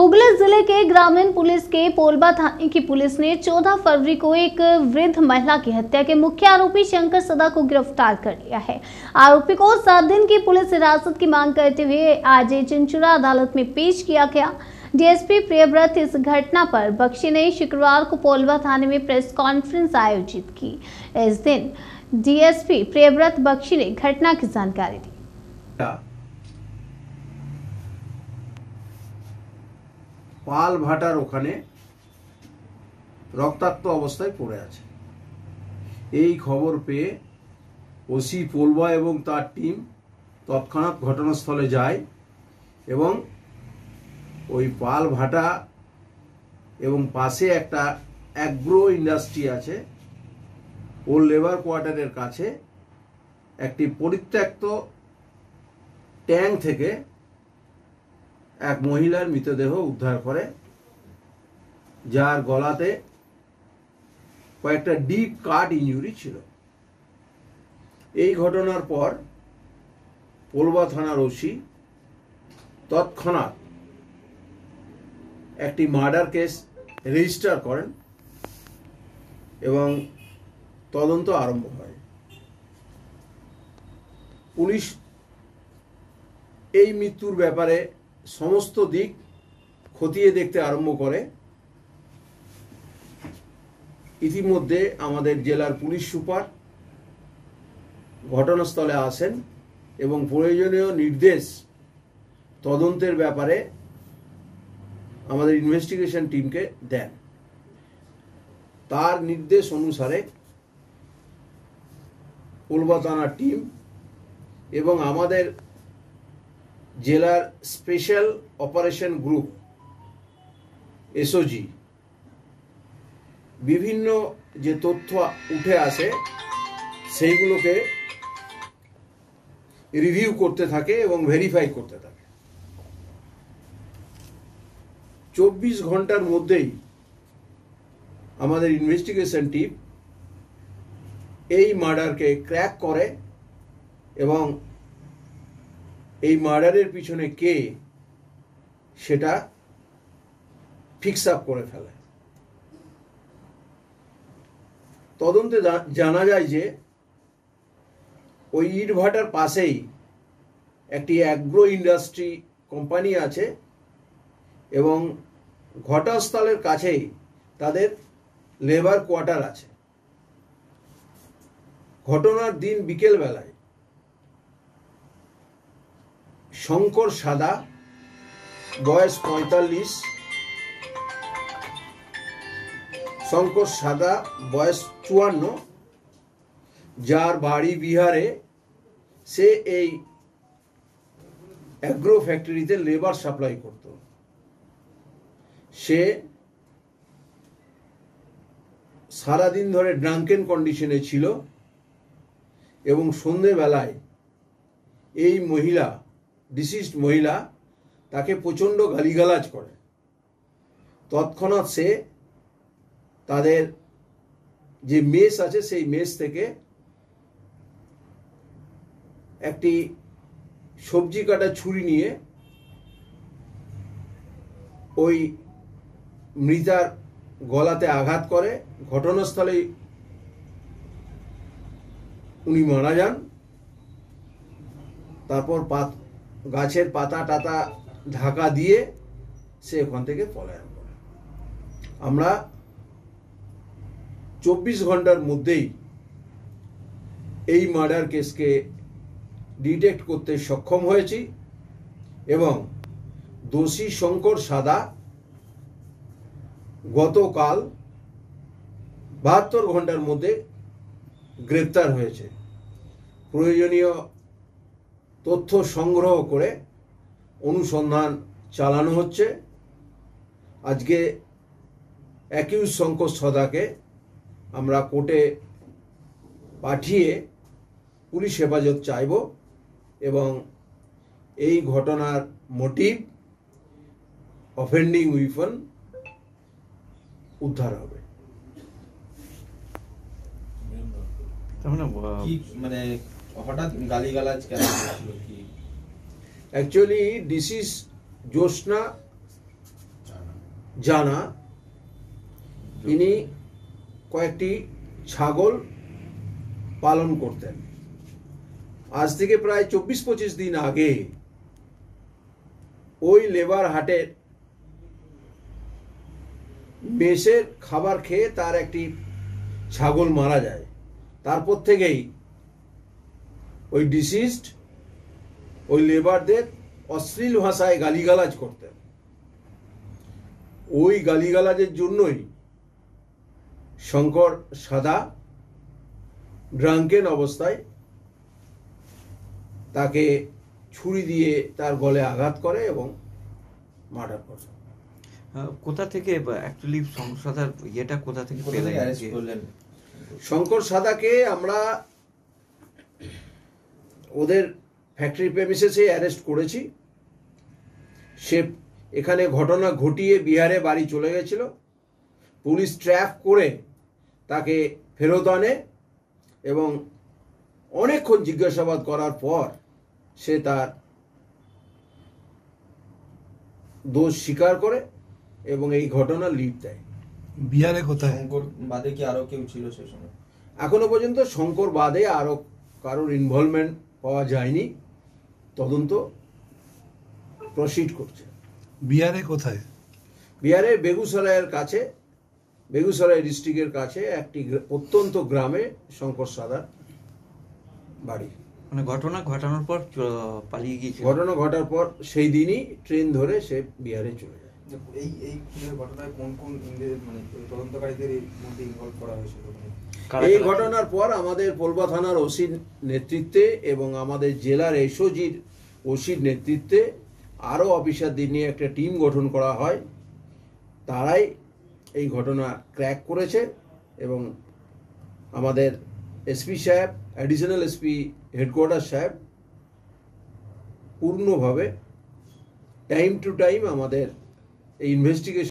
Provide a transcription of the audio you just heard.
हुगली जिले के ग्रामीण पुलिस के पोलबा थाने की पुलिस ने 14 फरवरी को एक वृद्ध महिला की हत्या के मुख्य आरोपी शंकर सदा को गिरफ्तार कर लिया है आरोपी को सात दिन की पुलिस हिरासत की मांग करते हुए आज चिंचुरा अदालत में पेश किया गया डीएसपी प्रियव्रत इस घटना पर बख्शी ने शुक्रवार को पोलवा थाने में प्रेस कॉन्फ्रेंस आयोजित की इस दिन डीएसपी प्रियव्रत बख्शी ने घटना की जानकारी दी अच्छा। পাল ভাটার ওখানে রক্তাক্ত অবস্থায় পড়ে আছে এই খবর পেয়ে ওসি পোলবা এবং তার টিম তৎক্ষণাৎ ঘটনাস্থলে যায় এবং ওই পাল ভাটা এবং পাশে একটা অ্যাগ্রো ইন্ডাস্ট্রি আছে ও লেবার কোয়ার্টারের কাছে একটি পরিত্যক্ত ট্যাঙ্ক থেকে এক মহিলার মৃতদেহ উদ্ধার করে যার গলাতে কয়েকটা ডিপ কাট ইঞ্জুরি ছিল এই ঘটনার পর পোলবা থানার ওসি তৎক্ষণাৎ একটি মার্ডার কেস রেজিস্টার করেন এবং তদন্ত আরম্ভ হয় পুলিশ এই মৃত্যুর ব্যাপারে সমস্ত দিক খতিয়ে দেখতে আরম্ভ করে ইতিমধ্যে আমাদের জেলার পুলিশ সুপার ঘটনাস্থলে আসেন এবং প্রয়োজনীয় নির্দেশ তদন্তের ব্যাপারে আমাদের ইনভেস্টিগেশন টিমকে দেন তার নির্দেশ অনুসারে কলকাতানা টিম এবং আমাদের জেলার স্পেশাল অপারেশন গ্রুপ এসওজি বিভিন্ন যে তথ্য উঠে আসে সেইগুলোকে রিভিউ করতে থাকে এবং ভেরিফাই করতে থাকে চব্বিশ ঘন্টার মধ্যেই আমাদের ইনভেস্টিগেশন টিম এই মার্ডারকে ক্র্যাক করে এবং এই মার্ডারের পিছনে কে সেটা ফিক্স আপ করে ফেলে তদন্তে জানা যায় যে ওই ইটভাটার পাশেই একটি অ্যাগ্রো ইন্ডাস্ট্রি কোম্পানি আছে এবং ঘটাস্থলের কাছেই তাদের লেবার কোয়ার্টার আছে ঘটনার দিন বিকেলবেলায় শঙ্কর সাদা বয়স পঁয়তাল্লিশ শঙ্কর সাদা বয়স চুয়ান্ন যার বাড়ি বিহারে সে এই অ্যাগ্রো ফ্যাক্টরিতে লেবার সাপ্লাই করত সে সারাদিন ধরে ড্রাঙ্কেন কন্ডিশনে ছিল এবং সন্ধেবেলায় এই মহিলা ডিসিসড মহিলা তাকে প্রচণ্ড গালিগালাজ করে তৎক্ষণাৎ সে তাদের যে মেস আছে সেই মেস থেকে একটি সবজি কাটা ছুরি নিয়ে ওই মৃতার গলাতে আঘাত করে ঘটনাস্থলে উনি মারা যান তারপর পাত গাছের পাতা টাতা ঢাকা দিয়ে সে ওখান থেকে পলায়ন করে আমরা চব্বিশ ঘন্টার মধ্যেই এই মার্ডার কেসকে ডিটেক্ট করতে সক্ষম হয়েছি এবং দোষী শঙ্কর সাদা গতকাল বাহাত্তর ঘন্টার মধ্যে গ্রেপ্তার হয়েছে প্রয়োজনীয় তথ্য সংগ্রহ করে অনুসন্ধান চালানো হচ্ছে আজকে অ্যাকিউজ শঙ্কর সদাকে আমরা কোর্টে পাঠিয়ে পুলিশ হেফাজত চাইব এবং এই ঘটনার মোটিভ অফেন্ডিং উইফন উদ্ধার হবে মানে হঠাৎ গালিগালাজ কেন অ্যাকচুয়ালি দিস ইজ জোসনা জানা ইনি কয়েকটি ছাগল পালন করতেন আজ থেকে প্রায় চব্বিশ পঁচিশ দিন আগে ওই লেবার হাটের মেষের খাবার খেয়ে তার একটি ছাগল মারা যায় তারপর থেকেই ওই ডিসিজড ওই লেবারদের অশ্লীল ভাষায় গালিগালাজ করতেন ওই গালিগালাজের জন্যই শঙ্কর সাদা ড্রাঙ্কেন অবস্থায় তাকে ছুরি দিয়ে তার গলে আঘাত করে এবং মার্ডার করে কোথা থেকে অ্যাকচুয়ালি সংসাদার ইয়েটা কোথা থেকে শঙ্কর সাদাকে আমরা ওদের ফ্যাক্টরি প্রেমিসেসে অ্যারেস্ট করেছি সে এখানে ঘটনা ঘটিয়ে বিহারে বাড়ি চলে গেছিল পুলিশ ট্র্যাপ করে তাকে ফেরত আনে এবং অনেকক্ষণ জিজ্ঞাসাবাদ করার পর সে তার দোষ স্বীকার করে এবং এই ঘটনা লিপ দেয় বিহারে কোথায় শঙ্কর বাদে কি আরো কেউ ছিল সে সময় এখনো পর্যন্ত শঙ্কর বাদে আরো কারোর ইনভলভমেন্ট পাওয়া যায়নি তদন্ত প্রসিড করছে বিহারে কোথায় বিহারে বেগুসরায়ের কাছে বেগুসরাই ডিস্ট্রিক্টের কাছে একটি অত্যন্ত গ্রামে শঙ্কর সাদার বাড়ি মানে ঘটনা ঘটানোর পর পালিয়ে গিয়েছে ঘটনা ঘটার পর সেই দিনই ট্রেন ধরে সে বিহারে চলে এই এই খুনের ঘটনায় কোন কোন মানে তদন্তকারীদের মধ্যে ইনভলভ করা হয়েছিল মানে এই ঘটনার পর আমাদের পোলবা থানার ওসির নেতৃত্বে এবং আমাদের জেলার এসওজির ওসির নেতৃত্বে আরও অফিসারদের নিয়ে একটা টিম গঠন করা হয় তারাই এই ঘটনা ক্র্যাক করেছে এবং আমাদের এসপি সাহেব অ্যাডিশনাল এসপি হেডকোয়ার্টার সাহেব পূর্ণভাবে টাইম টু টাইম আমাদের investigation.